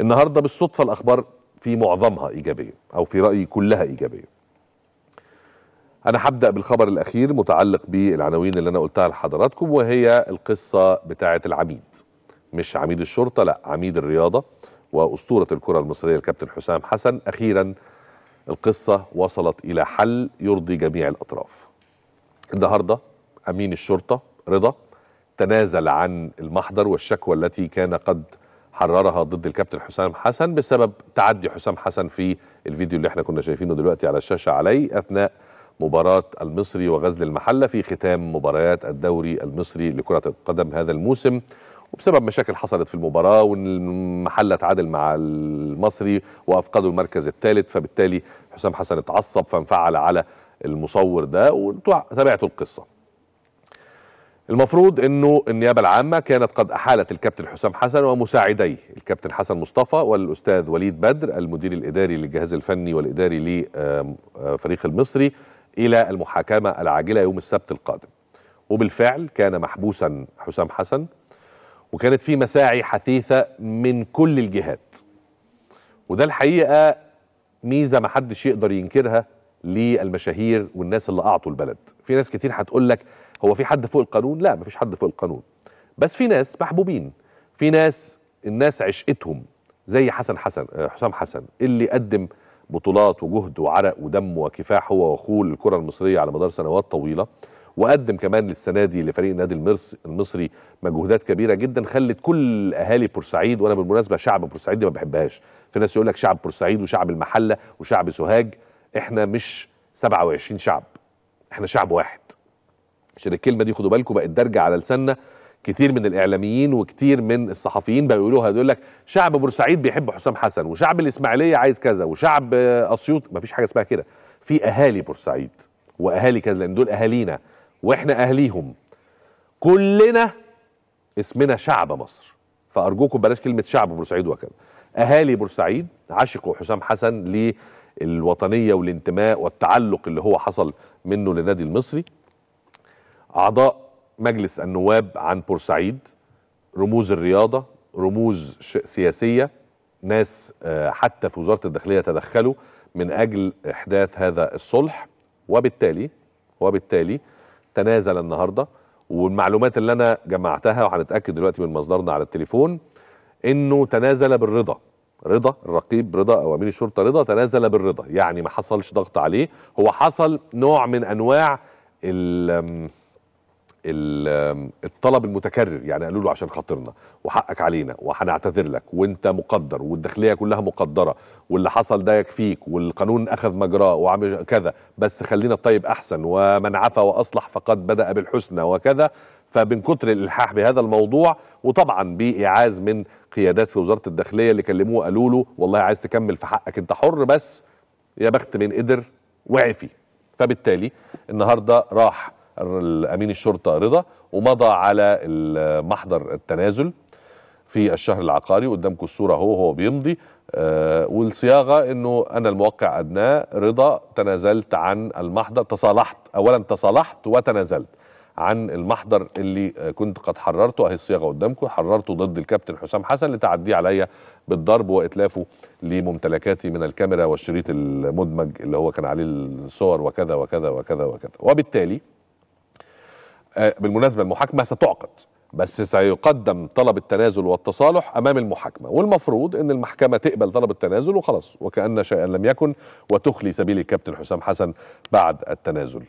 النهارده بالصدفه الاخبار في معظمها ايجابيه او في رايي كلها ايجابيه انا هبدا بالخبر الاخير متعلق بالعناوين اللي انا قلتها لحضراتكم وهي القصه بتاعه العميد مش عميد الشرطه لا عميد الرياضه واسطوره الكره المصريه الكابتن حسام حسن اخيرا القصه وصلت الى حل يرضي جميع الاطراف النهارده امين الشرطه رضا تنازل عن المحضر والشكوى التي كان قد حررها ضد الكابتن حسام حسن بسبب تعدي حسام حسن في الفيديو اللي احنا كنا شايفينه دلوقتي على الشاشه عليه اثناء مباراة المصري وغزل المحلة في ختام مباريات الدوري المصري لكرة القدم هذا الموسم وبسبب مشاكل حصلت في المباراة والمحلة تعادل مع المصري وأفقدوا المركز الثالث فبالتالي حسام حسن اتعصب فانفعل على المصور ده وتابعته القصة المفروض انه النيابه العامه كانت قد احالت الكابتن حسام حسن ومساعديه الكابتن حسن مصطفى والاستاذ وليد بدر المدير الاداري للجهاز الفني والاداري لفريق آه، المصري الى المحاكمه العاجله يوم السبت القادم. وبالفعل كان محبوسا حسام حسن وكانت في مساعي حثيثه من كل الجهات. وده الحقيقه ميزه ما حدش يقدر ينكرها للمشاهير والناس اللي اعطوا البلد في ناس كتير هتقول لك هو في حد فوق القانون لا مفيش حد فوق القانون بس في ناس محبوبين في ناس الناس عشقتهم زي حسن حسن آه، حسام حسن اللي قدم بطولات وجهد وعرق ودم وكفاح هو واخوه للكره المصريه على مدار سنوات طويله وقدم كمان للسنه دي لفريق النادي المصري مجهودات كبيره جدا خلت كل اهالي بورسعيد وانا بالمناسبه شعب بورسعيد دي ما بحبهاش في ناس يقول لك شعب بورسعيد وشعب المحله وشعب سوهاج احنا مش 27 شعب احنا شعب واحد عشان الكلمه دي خدوا بالكم بقت دارجه على لساننا كتير من الاعلاميين وكتير من الصحفيين بقوا يقولوها يقول لك شعب بورسعيد بيحب حسام حسن وشعب الاسماعيليه عايز كذا وشعب اسيوط مفيش حاجه اسمها كده في اهالي بورسعيد واهالي كذا لان دول اهالينا واحنا اهليهم كلنا اسمنا شعب مصر فارجوكم بلاش كلمه شعب بورسعيد وكذا اهالي بورسعيد عشقوا حسام حسن ليه الوطنيه والانتماء والتعلق اللي هو حصل منه للنادي المصري اعضاء مجلس النواب عن بورسعيد رموز الرياضه رموز سياسيه ناس آه، حتى في وزاره الداخليه تدخلوا من اجل احداث هذا الصلح وبالتالي وبالتالي تنازل النهارده والمعلومات اللي انا جمعتها وهنتاكد دلوقتي من مصدرنا على التليفون انه تنازل بالرضا رضا الرقيب رضا او امين الشرطه رضا تنازل بالرضا يعني ما حصلش ضغط عليه هو حصل نوع من انواع ال الطلب المتكرر يعني قالوا له عشان خاطرنا وحقك علينا وهنعتذر لك وانت مقدر والداخليه كلها مقدره واللي حصل ده يكفيك والقانون اخذ مجراه وعمل كذا بس خلينا الطيب احسن ومن عفا واصلح فقد بدا بالحسنى وكذا فمن كتر الالحاح بهذا الموضوع وطبعا بايعاز من قيادات في وزاره الداخليه اللي كلموه قالوا له والله عايز تكمل في حقك انت حر بس يا بخت من قدر وعفي فبالتالي النهارده راح امين الشرطه رضا ومضى على محضر التنازل في الشهر العقاري قدامكم الصوره اهو هو بيمضي آه، والصياغه انه انا الموقع ادناه رضا تنازلت عن المحضر تصالحت اولا تصالحت وتنازلت عن المحضر اللي كنت قد حررته اهي الصياغه قدامكم حررته ضد الكابتن حسام حسن لتعديه عليا بالضرب واتلافه لممتلكاتي من الكاميرا والشريط المدمج اللي هو كان عليه الصور وكذا وكذا وكذا وكذا وبالتالي آه، بالمناسبه المحاكمه ستعقد بس سيقدم طلب التنازل والتصالح امام المحاكمه والمفروض ان المحكمه تقبل طلب التنازل وخلاص وكان شيئا لم يكن وتخلي سبيل الكابتن حسام حسن بعد التنازل